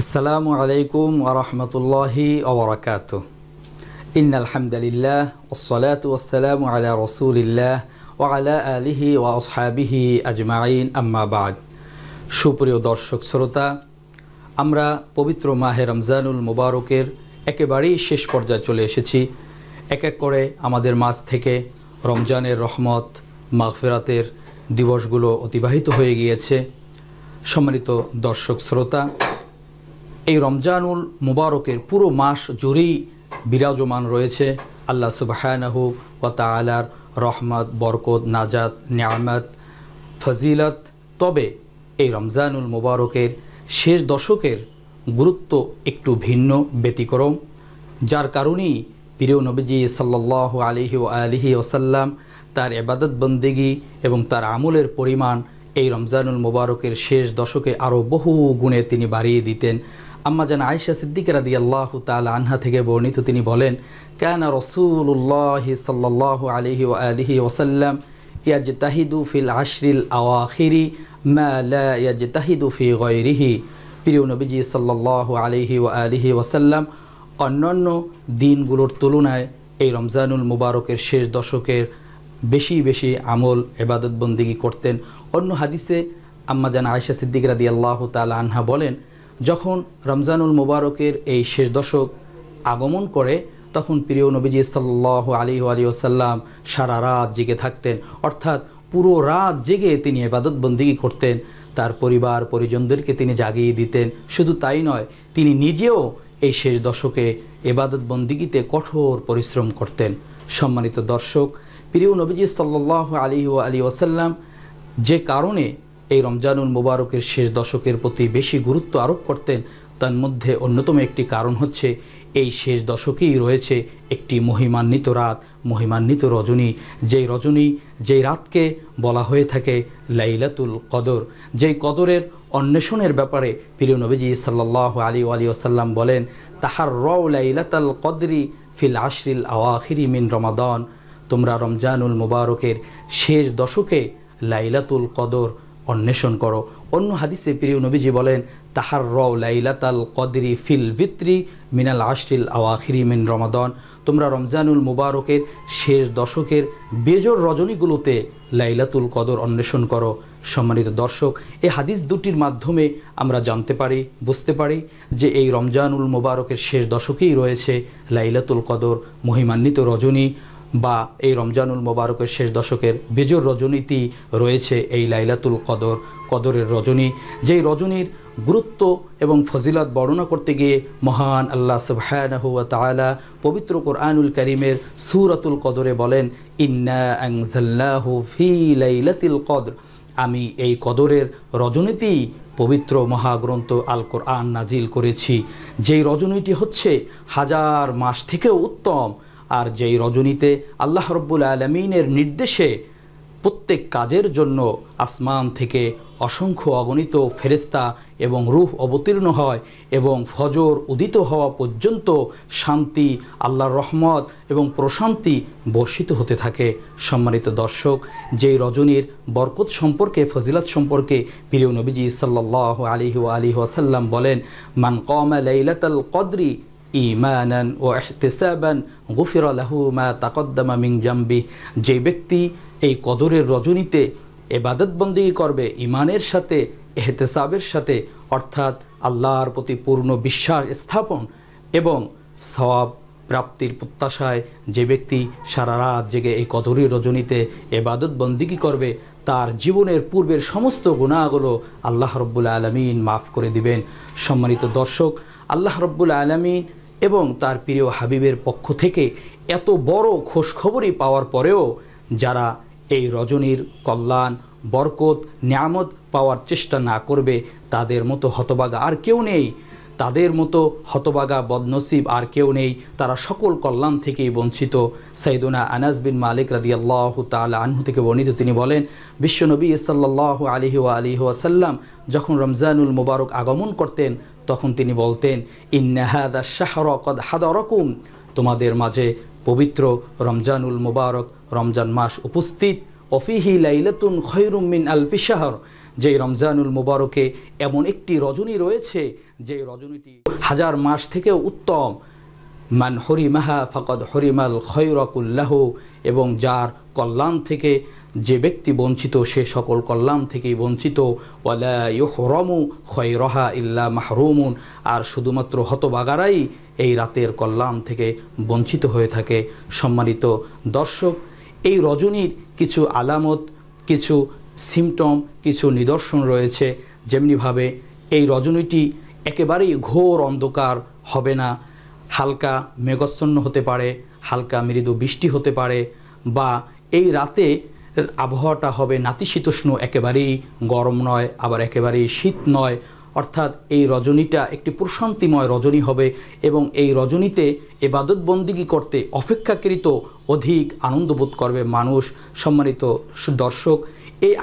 আসসালামু আলাইকুম আরহামতুল্লাহি ওবরাকাত ইন্নাল আলহামদুলিল্লাহ ওসলাত ওসালাম আলা রসুলিল্লাহ ও আলা আলিহি ও আসহাবিহি আজমাইন আম্মাবাদ সুপ্রিয় দর্শক শ্রোতা আমরা পবিত্র মাহে রমজানুল মুবারকের একেবারেই শেষ পর্যায়ে চলে এসেছি এক এক করে আমাদের মাঝ থেকে রমজানের রহমত মাগফেরাতের দিবসগুলো অতিবাহিত হয়ে গিয়েছে সম্মানিত দর্শক শ্রোতা এই রমজানুল মুবারকের পুরো মাস জুড়েই বিরাজমান রয়েছে আল্লাহ সুবাহানাহু ওয়াতালার রহমত বরকত নাজাত নিয়ামত ফজিলত তবে এই রমজানুল মুবারকের শেষ দশকের গুরুত্ব একটু ভিন্ন ব্যতিক্রম যার কারণেই প্রিয় নবীজি সাল্লাহ আলিহি ও আলিহি ওসাল্লাম তার এবাদত বন্দিগি এবং তার আমলের পরিমাণ এই রমজানুল মোবারকের শেষ দশকে আরও বহু গুণে তিনি বাড়িয়ে দিতেন আম্মা জান আয়সা সিদ্দিকের আদি আল্লাহ তাল আনহা থেকে বর্ণিত তিনি বলেন কেন রসুল্লাহ সাল্লাহ আলহি আলহি ওসাল্লাম ইয়াজ তাহিদু ফিল আশরিল আওয়াখিরি ম্যাজ তাহিদু ফি গৈরিহি প্রিয় নবীজি সাল্লাহ আলহি ও আলহি ওসাল্লাম অন্যান্য দিনগুলোর তুলনায় এই রমজানুল মুবারকের শেষ দশকের বেশি বেশি আমল এবাদতবন্দিগি করতেন অন্য হাদিসে আম্মা জান আয়সা সিদ্দিক রাদি আল্লাহ তাল আনহা বলেন যখন রমজানুল মোবারকের এই শেষ দশক আগমন করে তখন প্রিয় নবীজি সাল্লাহ আলী আলী ওসাল্লাম সারা রাত জেগে থাকতেন অর্থাৎ পুরো রাত জেগে তিনি এবাদতবন্দি করতেন তার পরিবার পরিজনদেরকে তিনি জাগিয়ে দিতেন শুধু তাই নয় তিনি নিজেও এই শেষ দশকে এবাদত বন্দিগিতে কঠোর পরিশ্রম করতেন সম্মানিত দর্শক প্রিয় নবীজি সাল্লাহ আলী আলী ওসাল্লাম যে কারণে এই রমজানুল মুবারকের শেষ দশকের প্রতি বেশি গুরুত্ব আরোপ করতেন তার মধ্যে অন্যতম একটি কারণ হচ্ছে এই শেষ দশকেই রয়েছে একটি মহিমান্বিত রাত মহিমান্বিত রজনী যেই রজনী যেই রাতকে বলা হয়ে থাকে লাইলাতুল কদর যেই কদরের অন্বেষণের ব্যাপারে প্রিয় নবীজি সাল্লাহ আলী আলী আসাল্লাম বলেন তাহার রও লাইলাতাল কদরি ফিল আশরিল আওয়াখিরি মিন রমাদন তোমরা রমজানুল মুবারকের শেষ দশকে লাইলাতুল কদর অন্বেষণ করো অন্য হাদিসে প্রিয় নবীজি বলেন তাহার রও লাইলাতাল কদরি ফিল ভিত্রি মিনাল আশ্রিল আওয়াখিরি মিন রমাদন তোমরা রমজানুল মুবারকের শেষ দশকের বেজর রজনীগুলোতে লাইলাতুল কদর অন্বেষণ করো সম্মানিত দর্শক এই হাদিস দুটির মাধ্যমে আমরা জানতে পারি বুঝতে পারি যে এই রমজানুল মুবারকের শেষ দশকেই রয়েছে লাইলাতুল কদর মহিমান্বিত রজনী বা এই রমজানুল মোবারকের শেষ দশকের বেজোর রজনীতি রয়েছে এই লাইলাতুল কদর কদরের রজনী যেই রজনীর গুরুত্ব এবং ফজিলত বর্ণনা করতে গিয়ে মহান আল্লাহ সুবহানাহুয়া পবিত্র কোরআনুল করিমের সুরাতুল কদরে বলেন ইন্না ফি লাইলাতিল কদর আমি এই কদরের রজনীতি পবিত্র মহাগ্রন্থ আল কোরআন নাজিল করেছি যেই রজনীটি হচ্ছে হাজার মাস থেকেও উত্তম আর যেই রজনীতে আল্লাহ রব্বুল আলমিনের নির্দেশে প্রত্যেক কাজের জন্য আসমান থেকে অসংখ্য অগণিত ফেরেস্তা এবং রূহ অবতীর্ণ হয় এবং ফজর উদিত হওয়া পর্যন্ত শান্তি আল্লাহর রহমত এবং প্রশান্তি বর্ষিত হতে থাকে সম্মানিত দর্শক যেই রজনীর বরকত সম্পর্কে ফজিলত সম্পর্কে প্রিয় নবীজি সাল্লাহ আলিহ আলি বলেন মান কম লাইলাতাল কদরি ইমানান ও এহতেসাবান গুফির আলাহু মা তাকদ্দামা মিং জাম্বি যে ব্যক্তি এই কদরের রজনীতে এবাদতবন্দি করবে ইমানের সাথে এহতেসাবের সাথে অর্থাৎ আল্লাহর প্রতি পূর্ণ বিশ্বাস স্থাপন এবং সব প্রাপ্তির প্রত্যাশায় যে ব্যক্তি সারা রাত জেগে এই কদরের রজনীতে এবাদত করবে তার জীবনের পূর্বের সমস্ত গুণাগুলো আল্লাহ রব্বুল আলমিন মাফ করে দিবেন সম্মানিত দর্শক আল্লাহ রব্বুল আলমিন এবং তার প্রিয় হাবিবের পক্ষ থেকে এত বড় খোঁজখবরই পাওয়ার পরেও যারা এই রজনীর কল্যাণ বরকত নিয়ামত পাওয়ার চেষ্টা না করবে তাদের মতো হতবাগা আর কেউ নেই তাদের মতো হতবাগা বদনসিব আর কেউ নেই তারা সকল কল্যাণ থেকেই বঞ্চিত সাইদুনা আনাস বিন মালিক রাদিয়াল্লাহ তাল আনহু থেকে বর্ণিত তিনি বলেন বিশ্বনবী সাল্লাহ আলিহ আলিহি আসাল্লাম যখন রমজানুল মুবারক আগমন করতেন তখন তিনি বলতেন ইন্নাহাদা শাহরকদ হাদারকুম তোমাদের মাঝে পবিত্র রমজানুল মুবারক রমজান মাস উপস্থিত অফিহি লাইলাতুন খৈরুম মিন আলপি শাহর যে রমজানুল মুবারকে এমন একটি রজনী রয়েছে যে রজনীটি হাজার মাস থেকেও উত্তম মান হরিমাহা ফকদ হরিমাল খৈরকুল্লাহ এবং যার কল্যাণ থেকে যে ব্যক্তি বঞ্চিত সে সকল কল্যাণ থেকেই বঞ্চিত ওয়ালা ইহরমু খৈরহা ইল্লা মাহরুমুন আর শুধুমাত্র হতবাগারাই এই রাতের কল্যাণ থেকে বঞ্চিত হয়ে থাকে সম্মানিত দর্শক এই রজনীর কিছু আলামত কিছু সিমটম কিছু নিদর্শন রয়েছে যেমনিভাবে এই রজনীটি একেবারেই ঘোর অন্ধকার হবে না হালকা মেঘচ্ছন্ন হতে পারে হালকা মৃদু বৃষ্টি হতে পারে বা এই রাতে আবহাওয়াটা হবে নাতিশীতোষ্ণ একেবারেই গরম নয় আবার একেবারেই শীত নয় অর্থাৎ এই রজনীটা একটি প্রশান্তিময় রজনী হবে এবং এই রজনীতে এবাদত বন্দিগি করতে অপেক্ষাকৃত অধিক আনন্দবোধ করবে মানুষ সম্মানিত দর্শক এই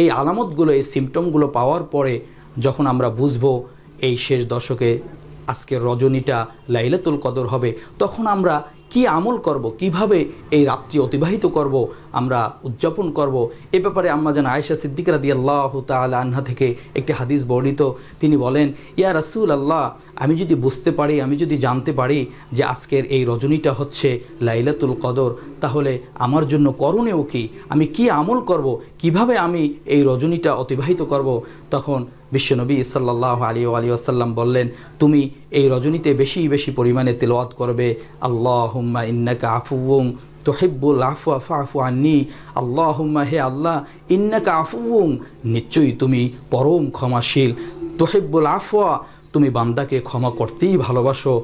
এই আলামতগুলো এই সিমটমগুলো পাওয়ার পরে যখন আমরা বুঝব এই শেষ দশকে আজকের রজনীটা লাইলাতুল কদর হবে তখন আমরা কি আমল করব কিভাবে এই রাত্রি অতিবাহিত করব আমরা উদযাপন করব এ ব্যাপারে আম্মা যেন আয়েশা সিদ্দিক রাদি আল্লাহ তাল আনহা থেকে একটি হাদিস বর্ণিত তিনি বলেন ইয়া রাসুল আল্লাহ আমি যদি বুঝতে পারি আমি যদি জানতে পারি যে আজকের এই রজনীটা হচ্ছে লাইলাতুল কদর তাহলে আমার জন্য করণীয় কি আমি কি আমল করব কিভাবে আমি এই রজনীটা অতিবাহিত করব তখন বিশ্বনবী ইসাল্লাহ আলী আলী আসাল্লাম বললেন তুমি এই রজনীতে বেশি বেশি পরিমাণে তেলোয়াত করবে আল্লাহ হুম্মা ইন্নাকা আফুং তোহেব্বুল আফু আফা আফু আন্নি আল্লাহ হুম্মা হে আল্লাহ ইন্নাকা আফুং নিশ্চয়ই তুমি পরম ক্ষমাশীল তোহেব্বুল আফওয়া তুমি বান্দাকে ক্ষমা করতেই ভালোবাসো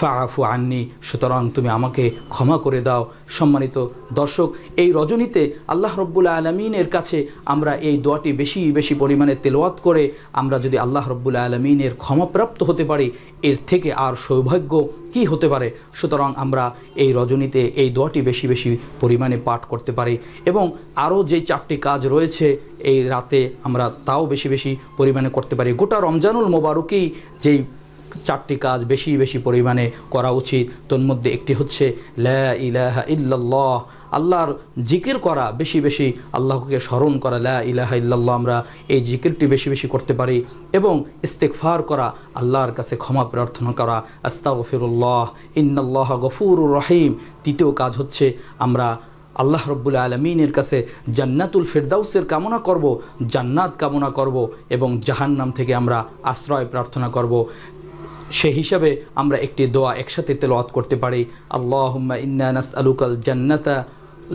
ফাআফু আননি সুতরাং তুমি আমাকে ক্ষমা করে দাও সম্মানিত দর্শক এই রজনীতে আল্লাহ রব্বুল্লা আলমিনের কাছে আমরা এই দোয়াটি বেশি বেশি পরিমাণে তেলোয়াত করে আমরা যদি আল্লাহ রব্বুল্লা আলমিনের ক্ষমাপ্রাপ্ত হতে পারি এর থেকে আর সৌভাগ্য কি হতে পারে সুতরাং আমরা এই রজনীতে এই দোয়াটি বেশি বেশি পরিমাণে পাঠ করতে পারি এবং আরও যে চারটি কাজ রয়েছে এই রাতে আমরা তাও বেশি বেশি পরিমাণে করতে পারি গোটা রমজানুল মোবারকেই যেই চারটি কাজ বেশি বেশি পরিমাণে করা উচিত তোর মধ্যে একটি হচ্ছে ইলাহা ইল্লাল্লাহ আল্লাহর জিকির করা বেশি বেশি আল্লাহকে স্মরণ করা লা ইলাহা ইল্লাল্লাহ আমরা এই জিকিরটি বেশি বেশি করতে পারি এবং ইস্তেকফার করা আল্লাহর কাছে ক্ষমা প্রার্থনা করা আস্তা গফিরুল্লাহ ইন্নাল্লাহ গফুর রহিম তৃতীয় কাজ হচ্ছে আমরা আল্লাহ রব্বুল আলমিনের কাছে জান্নাতুল ফেরদাউসের কামনা করব জান্নাত কামনা করব এবং জাহান্নাম থেকে আমরা আশ্রয় প্রার্থনা করব সে হিসাবে আমরা একটি দোয়া একসাথে তেলোয়াত করতে পারি আল্লাহ ইন্নানাস আলুকাল জান্নাতা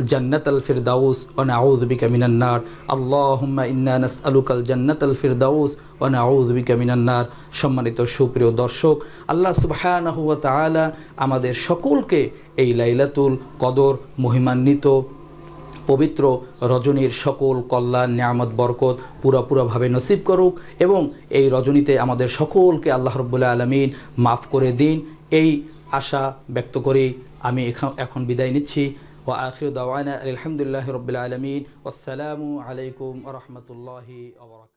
الجنة الفردوس ونعوذ بك من النار اللهم إنا نسألك الجنة আল ফিরদাউস بك من النار সম্মানিত সুপ্রিয় দর্শক আল্লাহ সুবহানাহু ওয়া আমাদের সকলকে এই লাইলাতুল কদর মহিমান্বিত পবিত্র রজনীর সকল কল্যাণ নিয়ামত বরকত পুরোপুরোভাবে নসিব করুক এবং এই রজনীতে আমাদের সকলকে আল্লাহ রব্বুল্লা আলমিন মাফ করে দিন এই আশা ব্যক্ত করে আমি এখন বিদায় নিচ্ছি ও আখির দাওয়ায় আলহামদুলিল্লাহ রবিল্লা আলমিন আসসালামু আলাইকুম রহমতুল্লাহি